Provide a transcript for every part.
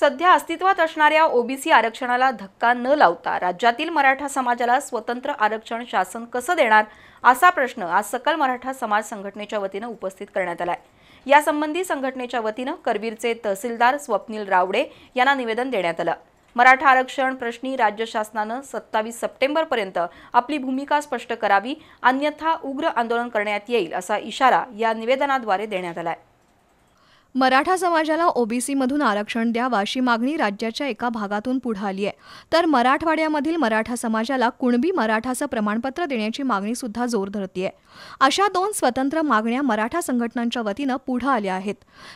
सध्या अस्तित्वात असणाऱ्या ओबीसी आरक्षणाला धक्का न लावता राज्यातील मराठा समाजाला स्वतंत्र आरक्षण शासन कसं देणार असा प्रश्न आज सकल मराठा समाज संघटनेच्या वतीनं उपस्थित करण्यात आला आहे यासंबंधी संघटनेच्या वतीनं करवीरचे तहसीलदार स्वप्नील रावडे यांना निवेदन देण्यात आलं मराठा आरक्षण प्रश्नी राज्य शासनानं सत्तावीस सप्टेंबरपर्यंत आपली भूमिका स्पष्ट करावी अन्यथा उग्र आंदोलन करण्यात येईल असा इशारा या निवेदनाद्वारे देण्यात आला आहे मराठा समाजाला ओबीसीमधून आरक्षण द्यावा अशी मागणी राज्याच्या एका भागातून पुढे आली आहे तर मराठवाड्यामधील मराठा समाजाला कुणबी मराठाचं प्रमाणपत्र देण्याची मागणी सुद्धा जोर धरतीये अशा दोन स्वतंत्र मागण्या मराठा संघटनांच्या वतीनं पुढे आल्या आहेत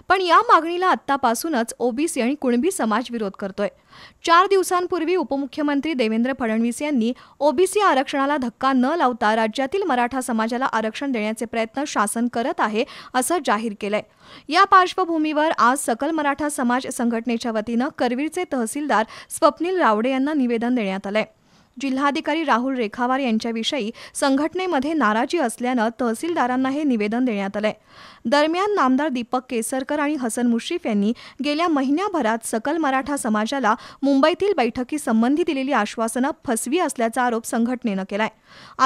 पण या मागणीला आत्तापासूनच ओबीसी आणि कुणबी समाज विरोध करतोय चार दिवसांपूर्वी उपमुख्यमंत्री देवेंद्र फडणवीस यांनी ओबीसी आरक्षणाला धक्का न लावता राज्यातील मराठा समाजाला आरक्षण देण्याचे प्रयत्न शासन करत आहे असं जाहीर केलंय या पार्श्वभूमीवर पार्श्वभूमीवर आज सकल मराठा समाज संघटनेच्या वतीनं करवीरचे तहसीलदार स्वप्नील रावडे यांना निवेदन देण्यात आलंय जिल्हाधिकारी राहुल रेखावार यांच्याविषयी संघटनेमध्ये नाराजी असल्यानं तहसीलदारांना हे निवेदन देण्यात आलंय दरम्यान नामदार दीपक केसरकर आणि हसन मुश्रीफ यांनी गेल्या महिन्याभरात सकल मराठा समाजाला मुंबईतील बैठकीसंबंधी दिलेली आश्वासनं फसवी असल्याचा आरोप संघटनेनं केलाय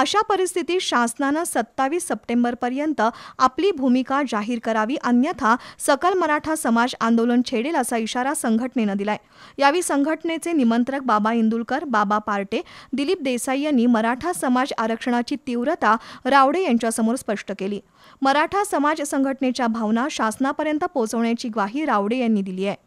अशा परिस्थितीत शासनानं सत्तावीस सप्टेंबरपर्यंत आपली भूमिका जाहीर करावी अन्यथा सकल मराठा समाज आंदोलन छेडेल असा इशारा संघटनेनं दिलाय यावेळी संघटनेचे निमंत्रक बाबा इंदुलकर बाबा पार्टे दिलीप देसाई यांनी मराठा समाज आरक्षणाची तीव्रता रावडे यांच्यासमोर स्पष्ट केली मराठा समाज संघटनेच्या भावना शासनापर्यंत पोहोचवण्याची ग्वाही रावडे यांनी दिली आहे